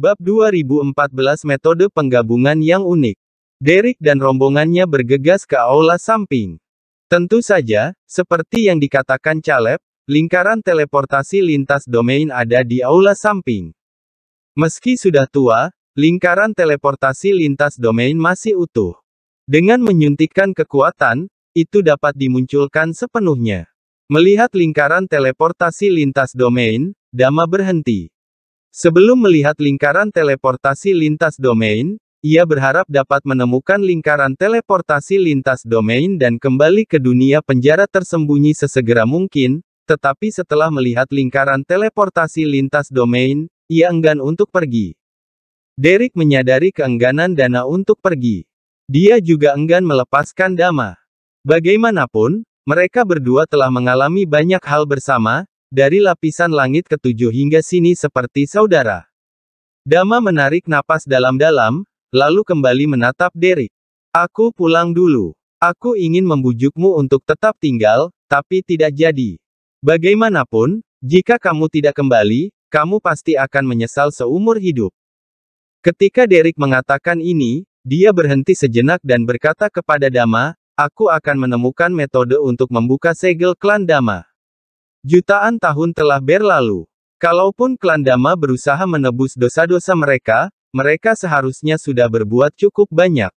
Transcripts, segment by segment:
Bab 2014 Metode Penggabungan yang Unik Derek dan rombongannya bergegas ke aula samping. Tentu saja, seperti yang dikatakan Caleb, lingkaran teleportasi lintas domain ada di aula samping. Meski sudah tua, lingkaran teleportasi lintas domain masih utuh. Dengan menyuntikkan kekuatan, itu dapat dimunculkan sepenuhnya. Melihat lingkaran teleportasi lintas domain, Dama berhenti. Sebelum melihat lingkaran teleportasi lintas domain, ia berharap dapat menemukan lingkaran teleportasi lintas domain dan kembali ke dunia penjara tersembunyi sesegera mungkin, tetapi setelah melihat lingkaran teleportasi lintas domain, ia enggan untuk pergi. Derek menyadari keengganan Dana untuk pergi. Dia juga enggan melepaskan Dama. Bagaimanapun, mereka berdua telah mengalami banyak hal bersama, dari lapisan langit ketujuh hingga sini seperti saudara. Dama menarik napas dalam-dalam, lalu kembali menatap Derek. Aku pulang dulu. Aku ingin membujukmu untuk tetap tinggal, tapi tidak jadi. Bagaimanapun, jika kamu tidak kembali, kamu pasti akan menyesal seumur hidup. Ketika Derek mengatakan ini, dia berhenti sejenak dan berkata kepada Dama, aku akan menemukan metode untuk membuka segel klan Dama. Jutaan tahun telah berlalu. Kalaupun klan Dama berusaha menebus dosa-dosa mereka, mereka seharusnya sudah berbuat cukup banyak.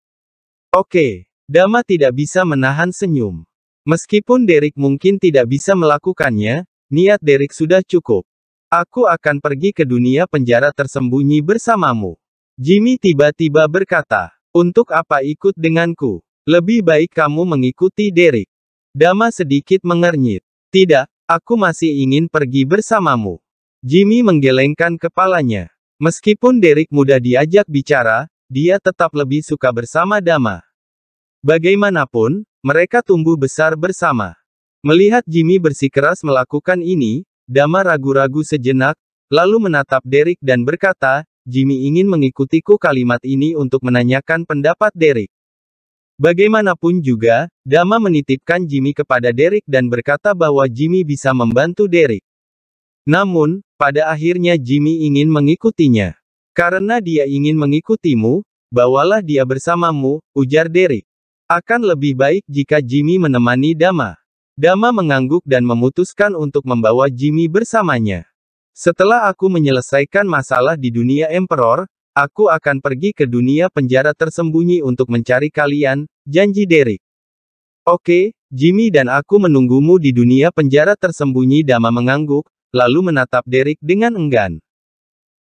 Oke, Dama tidak bisa menahan senyum. Meskipun Derek mungkin tidak bisa melakukannya, niat Derek sudah cukup. Aku akan pergi ke dunia penjara tersembunyi bersamamu. Jimmy tiba-tiba berkata, untuk apa ikut denganku? Lebih baik kamu mengikuti Derek. Dama sedikit mengernyit. Tidak, Aku masih ingin pergi bersamamu. Jimmy menggelengkan kepalanya. Meskipun Derek mudah diajak bicara, dia tetap lebih suka bersama Dama. Bagaimanapun, mereka tumbuh besar bersama. Melihat Jimmy bersikeras melakukan ini, Dama ragu-ragu sejenak, lalu menatap Derek dan berkata, Jimmy ingin mengikutiku kalimat ini untuk menanyakan pendapat Derek. Bagaimanapun juga, Dama menitipkan Jimmy kepada Derek dan berkata bahwa Jimmy bisa membantu Derek. Namun, pada akhirnya Jimmy ingin mengikutinya. Karena dia ingin mengikutimu, bawalah dia bersamamu, ujar Derek. Akan lebih baik jika Jimmy menemani Dama. Dama mengangguk dan memutuskan untuk membawa Jimmy bersamanya. Setelah aku menyelesaikan masalah di dunia Emperor, Aku akan pergi ke dunia penjara tersembunyi untuk mencari kalian, janji Derek. Oke, Jimmy dan aku menunggumu di dunia penjara tersembunyi Dama mengangguk, lalu menatap Derek dengan enggan.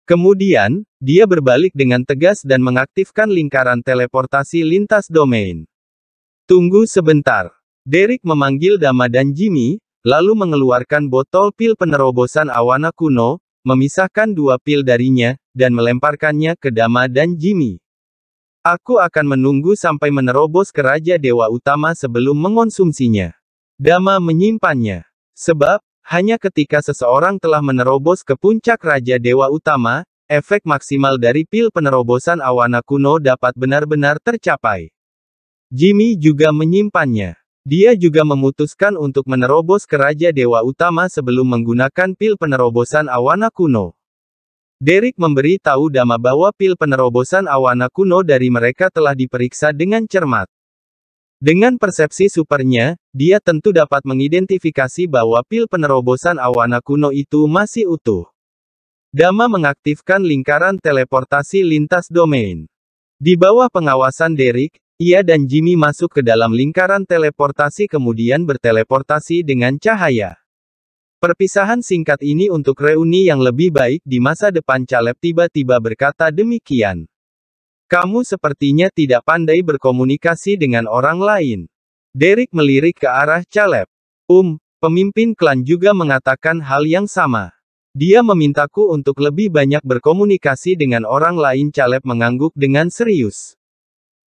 Kemudian, dia berbalik dengan tegas dan mengaktifkan lingkaran teleportasi lintas domain. Tunggu sebentar. Derek memanggil Dama dan Jimmy, lalu mengeluarkan botol pil penerobosan awana kuno, memisahkan dua pil darinya, dan melemparkannya ke Dama dan Jimmy. Aku akan menunggu sampai menerobos ke Raja Dewa Utama sebelum mengonsumsinya. Dama menyimpannya. Sebab, hanya ketika seseorang telah menerobos ke puncak Raja Dewa Utama, efek maksimal dari pil penerobosan awana kuno dapat benar-benar tercapai. Jimmy juga menyimpannya. Dia juga memutuskan untuk menerobos ke Raja Dewa Utama sebelum menggunakan pil penerobosan Awana Kuno. Derek memberi tahu Dama bahwa pil penerobosan Awana Kuno dari mereka telah diperiksa dengan cermat. Dengan persepsi supernya, dia tentu dapat mengidentifikasi bahwa pil penerobosan Awana Kuno itu masih utuh. Dama mengaktifkan lingkaran teleportasi lintas domain. Di bawah pengawasan Derek, ia dan Jimmy masuk ke dalam lingkaran teleportasi kemudian berteleportasi dengan cahaya. Perpisahan singkat ini untuk reuni yang lebih baik di masa depan Caleb tiba-tiba berkata demikian. Kamu sepertinya tidak pandai berkomunikasi dengan orang lain. Derek melirik ke arah Caleb. Um, pemimpin klan juga mengatakan hal yang sama. Dia memintaku untuk lebih banyak berkomunikasi dengan orang lain Caleb mengangguk dengan serius.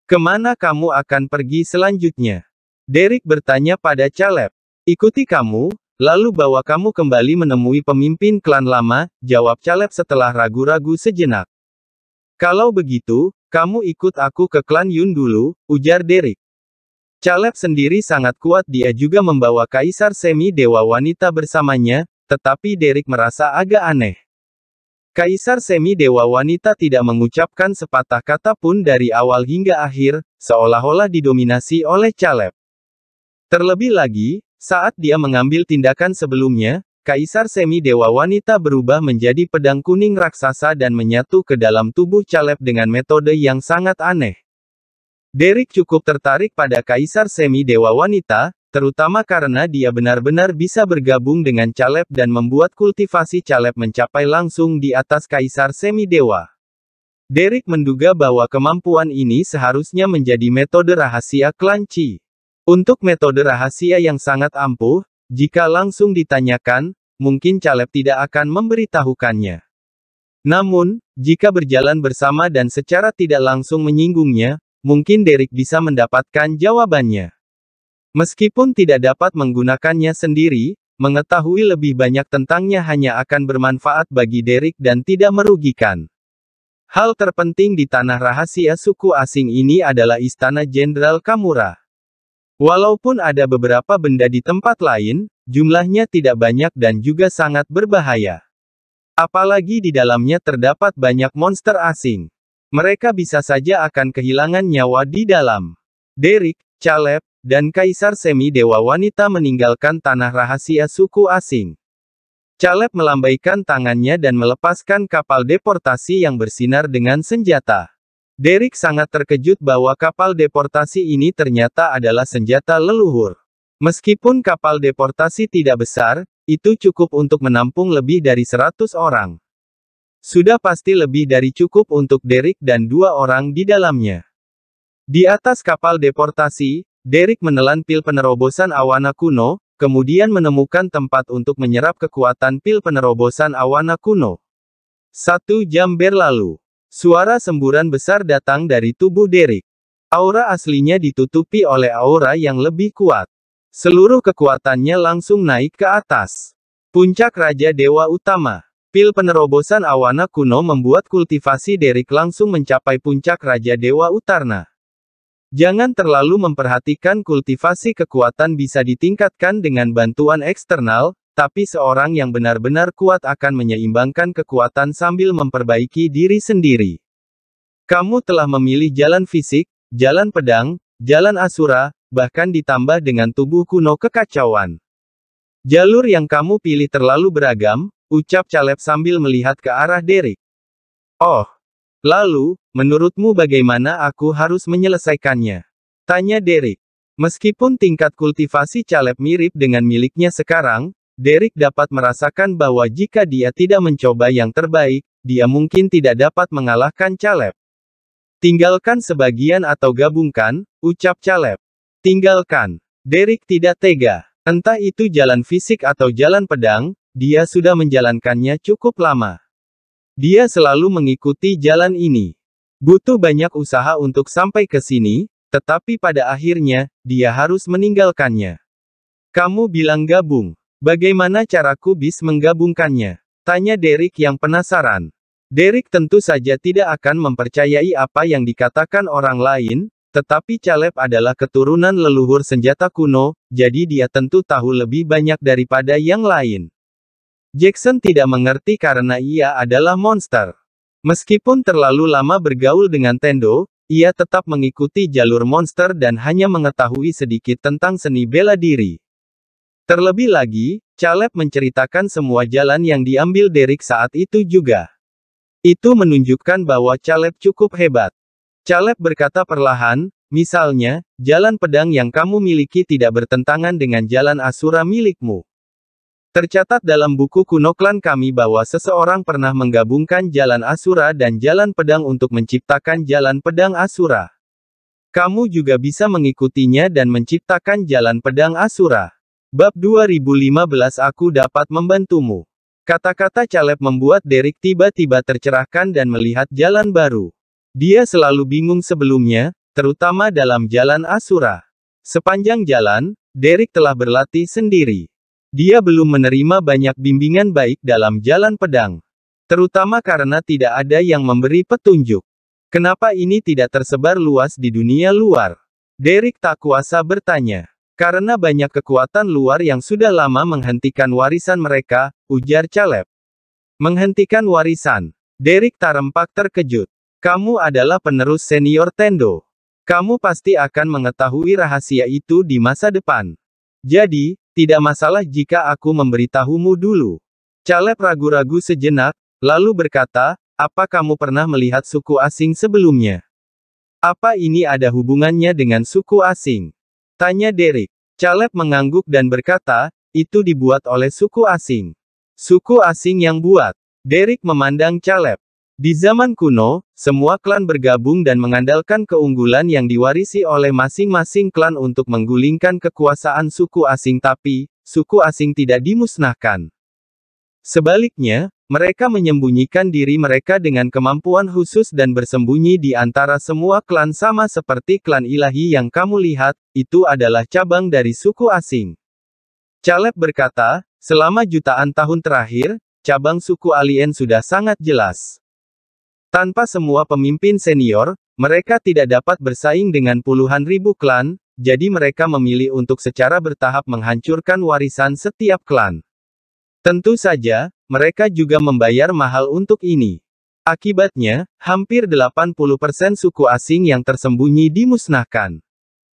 Kemana kamu akan pergi selanjutnya? Derek bertanya pada Caleb. Ikuti kamu, lalu bawa kamu kembali menemui pemimpin klan lama, jawab Caleb setelah ragu-ragu sejenak. Kalau begitu, kamu ikut aku ke klan Yun dulu, ujar Derek. Caleb sendiri sangat kuat dia juga membawa kaisar semi dewa wanita bersamanya, tetapi Derek merasa agak aneh. Kaisar Semi Dewa Wanita tidak mengucapkan sepatah kata pun dari awal hingga akhir, seolah-olah didominasi oleh Caleb. Terlebih lagi, saat dia mengambil tindakan sebelumnya, Kaisar Semi Dewa Wanita berubah menjadi pedang kuning raksasa dan menyatu ke dalam tubuh Caleb dengan metode yang sangat aneh. Derek cukup tertarik pada Kaisar Semi Dewa Wanita, Terutama karena dia benar-benar bisa bergabung dengan Caleb dan membuat kultivasi Caleb mencapai langsung di atas Kaisar Semidewa. Derek menduga bahwa kemampuan ini seharusnya menjadi metode rahasia klan Untuk metode rahasia yang sangat ampuh, jika langsung ditanyakan, mungkin Caleb tidak akan memberitahukannya. Namun, jika berjalan bersama dan secara tidak langsung menyinggungnya, mungkin Derek bisa mendapatkan jawabannya. Meskipun tidak dapat menggunakannya sendiri, mengetahui lebih banyak tentangnya hanya akan bermanfaat bagi Derek dan tidak merugikan. Hal terpenting di tanah rahasia suku asing ini adalah Istana Jenderal Kamura. Walaupun ada beberapa benda di tempat lain, jumlahnya tidak banyak dan juga sangat berbahaya. Apalagi di dalamnya terdapat banyak monster asing. Mereka bisa saja akan kehilangan nyawa di dalam. Derek, Caleb, dan Kaisar Semi Dewa Wanita meninggalkan tanah rahasia suku asing. Caleb melambaikan tangannya dan melepaskan kapal deportasi yang bersinar dengan senjata. Derek sangat terkejut bahwa kapal deportasi ini ternyata adalah senjata leluhur. Meskipun kapal deportasi tidak besar, itu cukup untuk menampung lebih dari 100 orang. Sudah pasti lebih dari cukup untuk Derek dan dua orang di dalamnya. Di atas kapal deportasi, Derek menelan pil penerobosan awana kuno, kemudian menemukan tempat untuk menyerap kekuatan pil penerobosan awana kuno. Satu jam berlalu. Suara semburan besar datang dari tubuh Derek. Aura aslinya ditutupi oleh aura yang lebih kuat. Seluruh kekuatannya langsung naik ke atas. Puncak Raja Dewa Utama. Pil penerobosan awana kuno membuat kultivasi Derek langsung mencapai puncak Raja Dewa Utarna. Jangan terlalu memperhatikan kultivasi kekuatan bisa ditingkatkan dengan bantuan eksternal, tapi seorang yang benar-benar kuat akan menyeimbangkan kekuatan sambil memperbaiki diri sendiri. Kamu telah memilih jalan fisik, jalan pedang, jalan asura, bahkan ditambah dengan tubuh kuno kekacauan. Jalur yang kamu pilih terlalu beragam, ucap Caleb sambil melihat ke arah Derek. Oh, Lalu, menurutmu bagaimana aku harus menyelesaikannya? Tanya Derek. Meskipun tingkat kultivasi caleb mirip dengan miliknya sekarang, Derek dapat merasakan bahwa jika dia tidak mencoba yang terbaik, dia mungkin tidak dapat mengalahkan caleb. Tinggalkan sebagian atau gabungkan, ucap caleb. Tinggalkan. Derek tidak tega. Entah itu jalan fisik atau jalan pedang, dia sudah menjalankannya cukup lama. Dia selalu mengikuti jalan ini. Butuh banyak usaha untuk sampai ke sini, tetapi pada akhirnya, dia harus meninggalkannya. Kamu bilang gabung. Bagaimana caraku bis menggabungkannya? Tanya Derek yang penasaran. Derek tentu saja tidak akan mempercayai apa yang dikatakan orang lain, tetapi Caleb adalah keturunan leluhur senjata kuno, jadi dia tentu tahu lebih banyak daripada yang lain. Jackson tidak mengerti karena ia adalah monster. Meskipun terlalu lama bergaul dengan Tendo, ia tetap mengikuti jalur monster dan hanya mengetahui sedikit tentang seni bela diri. Terlebih lagi, Caleb menceritakan semua jalan yang diambil Derek saat itu juga. Itu menunjukkan bahwa Caleb cukup hebat. Caleb berkata perlahan, misalnya, jalan pedang yang kamu miliki tidak bertentangan dengan jalan asura milikmu. Tercatat dalam buku kuno klan kami bahwa seseorang pernah menggabungkan jalan Asura dan jalan pedang untuk menciptakan jalan pedang Asura. Kamu juga bisa mengikutinya dan menciptakan jalan pedang Asura. Bab 2015 Aku dapat membantumu. Kata-kata Caleb membuat Derek tiba-tiba tercerahkan dan melihat jalan baru. Dia selalu bingung sebelumnya, terutama dalam jalan Asura. Sepanjang jalan, Derek telah berlatih sendiri. Dia belum menerima banyak bimbingan baik dalam jalan pedang. Terutama karena tidak ada yang memberi petunjuk. Kenapa ini tidak tersebar luas di dunia luar? Derek tak kuasa bertanya. Karena banyak kekuatan luar yang sudah lama menghentikan warisan mereka, ujar Caleb. Menghentikan warisan. Derek tarempak terkejut. Kamu adalah penerus senior Tendo. Kamu pasti akan mengetahui rahasia itu di masa depan. Jadi, tidak masalah jika aku memberitahumu dulu. Caleb ragu-ragu sejenak, lalu berkata, apa kamu pernah melihat suku asing sebelumnya? Apa ini ada hubungannya dengan suku asing? Tanya Derek. Caleb mengangguk dan berkata, itu dibuat oleh suku asing. Suku asing yang buat. Derek memandang Caleb. Di zaman kuno, semua klan bergabung dan mengandalkan keunggulan yang diwarisi oleh masing-masing klan untuk menggulingkan kekuasaan suku asing tapi, suku asing tidak dimusnahkan. Sebaliknya, mereka menyembunyikan diri mereka dengan kemampuan khusus dan bersembunyi di antara semua klan sama seperti klan ilahi yang kamu lihat, itu adalah cabang dari suku asing. Caleb berkata, selama jutaan tahun terakhir, cabang suku alien sudah sangat jelas. Tanpa semua pemimpin senior, mereka tidak dapat bersaing dengan puluhan ribu klan, jadi mereka memilih untuk secara bertahap menghancurkan warisan setiap klan. Tentu saja, mereka juga membayar mahal untuk ini. Akibatnya, hampir 80% suku asing yang tersembunyi dimusnahkan.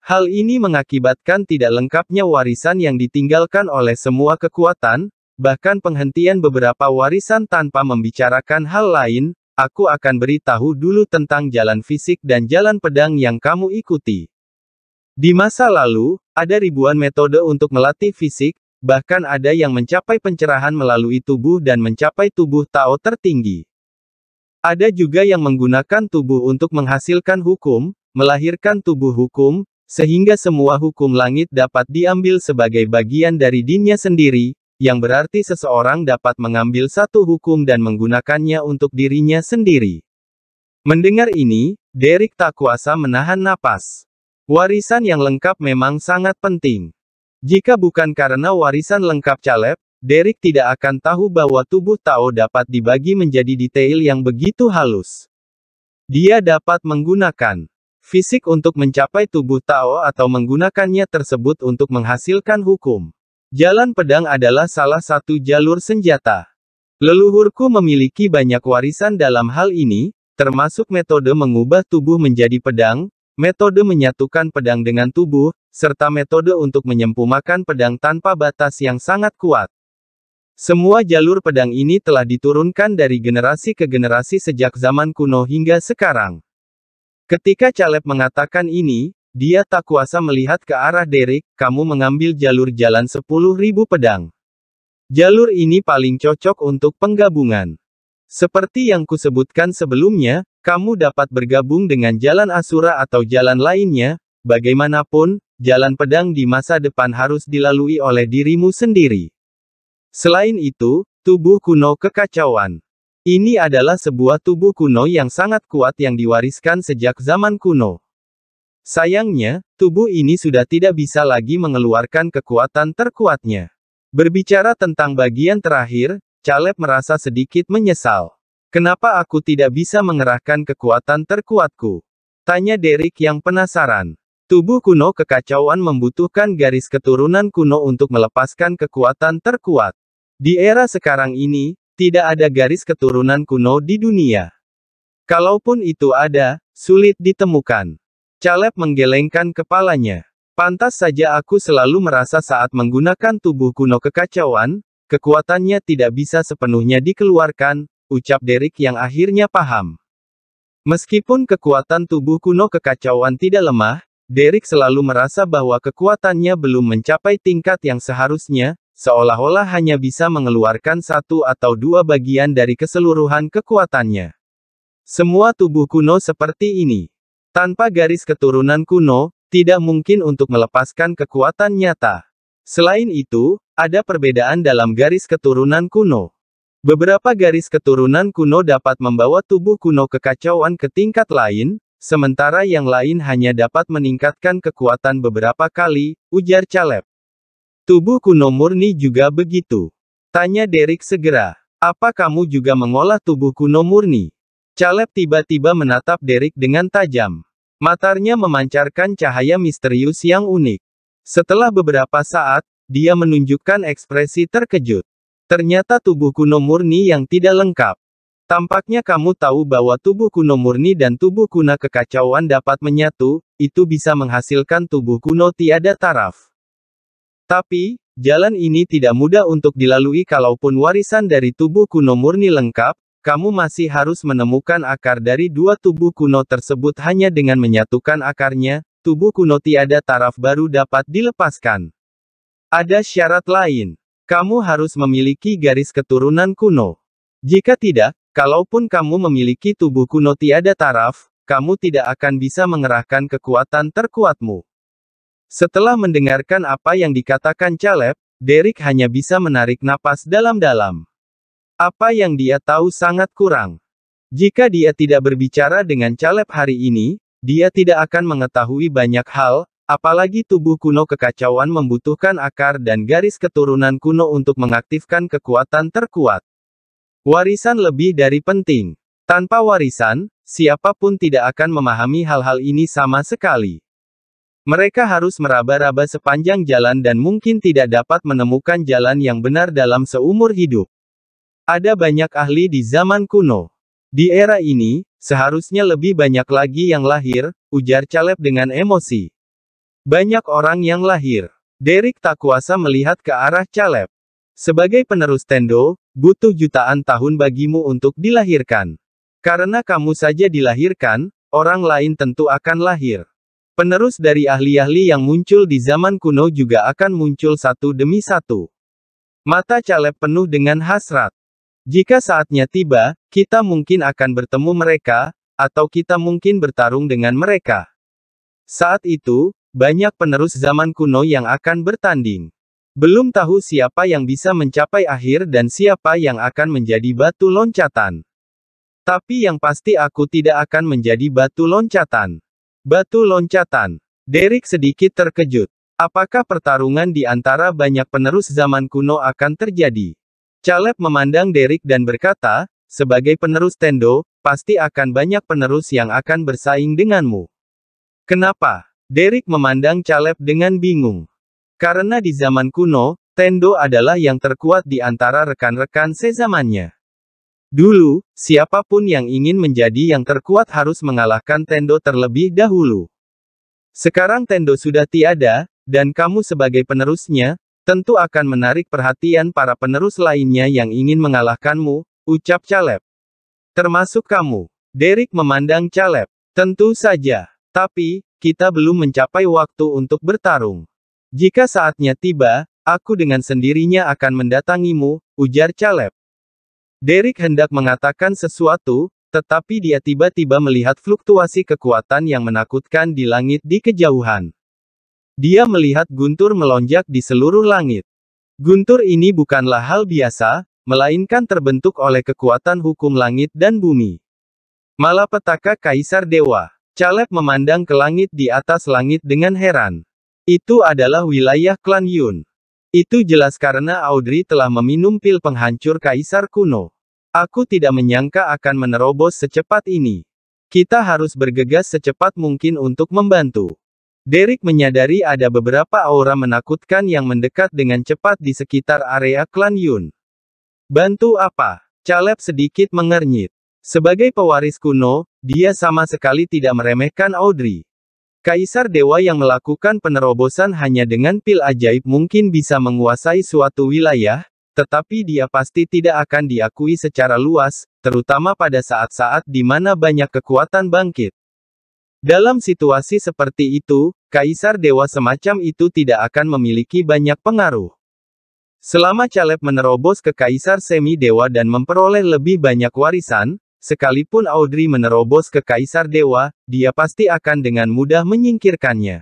Hal ini mengakibatkan tidak lengkapnya warisan yang ditinggalkan oleh semua kekuatan, bahkan penghentian beberapa warisan tanpa membicarakan hal lain, Aku akan beritahu dulu tentang jalan fisik dan jalan pedang yang kamu ikuti. Di masa lalu, ada ribuan metode untuk melatih fisik, bahkan ada yang mencapai pencerahan melalui tubuh dan mencapai tubuh Tao tertinggi. Ada juga yang menggunakan tubuh untuk menghasilkan hukum, melahirkan tubuh hukum, sehingga semua hukum langit dapat diambil sebagai bagian dari dinnya sendiri, yang berarti seseorang dapat mengambil satu hukum dan menggunakannya untuk dirinya sendiri. Mendengar ini, Derek tak kuasa menahan napas. Warisan yang lengkap memang sangat penting. Jika bukan karena warisan lengkap Caleb, Derek tidak akan tahu bahwa tubuh Tao dapat dibagi menjadi detail yang begitu halus. Dia dapat menggunakan fisik untuk mencapai tubuh Tao atau menggunakannya tersebut untuk menghasilkan hukum. Jalan pedang adalah salah satu jalur senjata. Leluhurku memiliki banyak warisan dalam hal ini, termasuk metode mengubah tubuh menjadi pedang, metode menyatukan pedang dengan tubuh, serta metode untuk menyempumakan pedang tanpa batas yang sangat kuat. Semua jalur pedang ini telah diturunkan dari generasi ke generasi sejak zaman kuno hingga sekarang. Ketika Caleb mengatakan ini, dia tak kuasa melihat ke arah Derek, kamu mengambil jalur jalan 10.000 pedang. Jalur ini paling cocok untuk penggabungan. Seperti yang kusebutkan sebelumnya, kamu dapat bergabung dengan jalan Asura atau jalan lainnya, bagaimanapun, jalan pedang di masa depan harus dilalui oleh dirimu sendiri. Selain itu, tubuh kuno kekacauan. Ini adalah sebuah tubuh kuno yang sangat kuat yang diwariskan sejak zaman kuno. Sayangnya, tubuh ini sudah tidak bisa lagi mengeluarkan kekuatan terkuatnya. Berbicara tentang bagian terakhir, Caleb merasa sedikit menyesal. Kenapa aku tidak bisa mengerahkan kekuatan terkuatku? Tanya Derek yang penasaran. Tubuh kuno kekacauan membutuhkan garis keturunan kuno untuk melepaskan kekuatan terkuat. Di era sekarang ini, tidak ada garis keturunan kuno di dunia. Kalaupun itu ada, sulit ditemukan. Caleb menggelengkan kepalanya. Pantas saja aku selalu merasa saat menggunakan tubuh kuno kekacauan, kekuatannya tidak bisa sepenuhnya dikeluarkan, ucap Derek yang akhirnya paham. Meskipun kekuatan tubuh kuno kekacauan tidak lemah, Derek selalu merasa bahwa kekuatannya belum mencapai tingkat yang seharusnya, seolah-olah hanya bisa mengeluarkan satu atau dua bagian dari keseluruhan kekuatannya. Semua tubuh kuno seperti ini. Tanpa garis keturunan kuno, tidak mungkin untuk melepaskan kekuatan nyata. Selain itu, ada perbedaan dalam garis keturunan kuno. Beberapa garis keturunan kuno dapat membawa tubuh kuno kekacauan ke tingkat lain, sementara yang lain hanya dapat meningkatkan kekuatan beberapa kali, ujar Caleb. Tubuh kuno murni juga begitu. Tanya Derek segera, apa kamu juga mengolah tubuh kuno murni? Caleb tiba-tiba menatap Derek dengan tajam. Matarnya memancarkan cahaya misterius yang unik. Setelah beberapa saat, dia menunjukkan ekspresi terkejut. Ternyata tubuh kuno murni yang tidak lengkap. Tampaknya kamu tahu bahwa tubuh kuno murni dan tubuh kuno kekacauan dapat menyatu, itu bisa menghasilkan tubuh kuno tiada taraf. Tapi, jalan ini tidak mudah untuk dilalui kalaupun warisan dari tubuh kuno murni lengkap, kamu masih harus menemukan akar dari dua tubuh kuno tersebut hanya dengan menyatukan akarnya, tubuh kuno tiada taraf baru dapat dilepaskan. Ada syarat lain. Kamu harus memiliki garis keturunan kuno. Jika tidak, kalaupun kamu memiliki tubuh kuno tiada taraf, kamu tidak akan bisa mengerahkan kekuatan terkuatmu. Setelah mendengarkan apa yang dikatakan Caleb, Derek hanya bisa menarik napas dalam-dalam. Apa yang dia tahu sangat kurang. Jika dia tidak berbicara dengan Caleb hari ini, dia tidak akan mengetahui banyak hal, apalagi tubuh kuno kekacauan membutuhkan akar dan garis keturunan kuno untuk mengaktifkan kekuatan terkuat. Warisan lebih dari penting. Tanpa warisan, siapapun tidak akan memahami hal-hal ini sama sekali. Mereka harus meraba-raba sepanjang jalan dan mungkin tidak dapat menemukan jalan yang benar dalam seumur hidup. Ada banyak ahli di zaman kuno. Di era ini, seharusnya lebih banyak lagi yang lahir, ujar Caleb dengan emosi. Banyak orang yang lahir. Derek tak kuasa melihat ke arah Caleb. Sebagai penerus Tendo, butuh jutaan tahun bagimu untuk dilahirkan. Karena kamu saja dilahirkan, orang lain tentu akan lahir. Penerus dari ahli-ahli yang muncul di zaman kuno juga akan muncul satu demi satu. Mata Caleb penuh dengan hasrat. Jika saatnya tiba, kita mungkin akan bertemu mereka, atau kita mungkin bertarung dengan mereka. Saat itu, banyak penerus zaman kuno yang akan bertanding. Belum tahu siapa yang bisa mencapai akhir dan siapa yang akan menjadi batu loncatan. Tapi yang pasti aku tidak akan menjadi batu loncatan. Batu loncatan. Derek sedikit terkejut. Apakah pertarungan di antara banyak penerus zaman kuno akan terjadi? Caleb memandang Derek dan berkata, sebagai penerus Tendo, pasti akan banyak penerus yang akan bersaing denganmu. Kenapa? Derek memandang Caleb dengan bingung. Karena di zaman kuno, Tendo adalah yang terkuat di antara rekan-rekan sezamannya. Dulu, siapapun yang ingin menjadi yang terkuat harus mengalahkan Tendo terlebih dahulu. Sekarang Tendo sudah tiada, dan kamu sebagai penerusnya, Tentu akan menarik perhatian para penerus lainnya yang ingin mengalahkanmu, ucap Caleb. Termasuk kamu. Derek memandang Caleb. Tentu saja. Tapi, kita belum mencapai waktu untuk bertarung. Jika saatnya tiba, aku dengan sendirinya akan mendatangimu, ujar Caleb. Derek hendak mengatakan sesuatu, tetapi dia tiba-tiba melihat fluktuasi kekuatan yang menakutkan di langit di kejauhan. Dia melihat guntur melonjak di seluruh langit. Guntur ini bukanlah hal biasa, melainkan terbentuk oleh kekuatan hukum langit dan bumi. Malapetaka Kaisar Dewa. Caleb memandang ke langit di atas langit dengan heran. Itu adalah wilayah klan Yun. Itu jelas karena Audrey telah meminum pil penghancur Kaisar kuno. Aku tidak menyangka akan menerobos secepat ini. Kita harus bergegas secepat mungkin untuk membantu. Derek menyadari ada beberapa aura menakutkan yang mendekat dengan cepat di sekitar area klan Yun. Bantu apa? Caleb sedikit mengernyit. Sebagai pewaris kuno, dia sama sekali tidak meremehkan Audrey. Kaisar Dewa yang melakukan penerobosan hanya dengan pil ajaib mungkin bisa menguasai suatu wilayah, tetapi dia pasti tidak akan diakui secara luas, terutama pada saat-saat di mana banyak kekuatan bangkit. Dalam situasi seperti itu, kaisar dewa semacam itu tidak akan memiliki banyak pengaruh. Selama Caleb menerobos ke kaisar semi dewa dan memperoleh lebih banyak warisan, sekalipun Audrey menerobos ke kaisar dewa, dia pasti akan dengan mudah menyingkirkannya.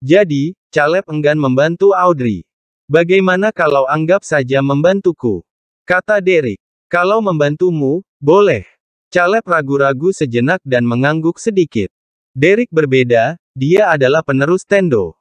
Jadi, Caleb enggan membantu Audrey. Bagaimana kalau anggap saja membantuku? Kata Derek. Kalau membantumu, boleh. Caleb ragu-ragu sejenak dan mengangguk sedikit. Derek berbeda, dia adalah penerus Tendo.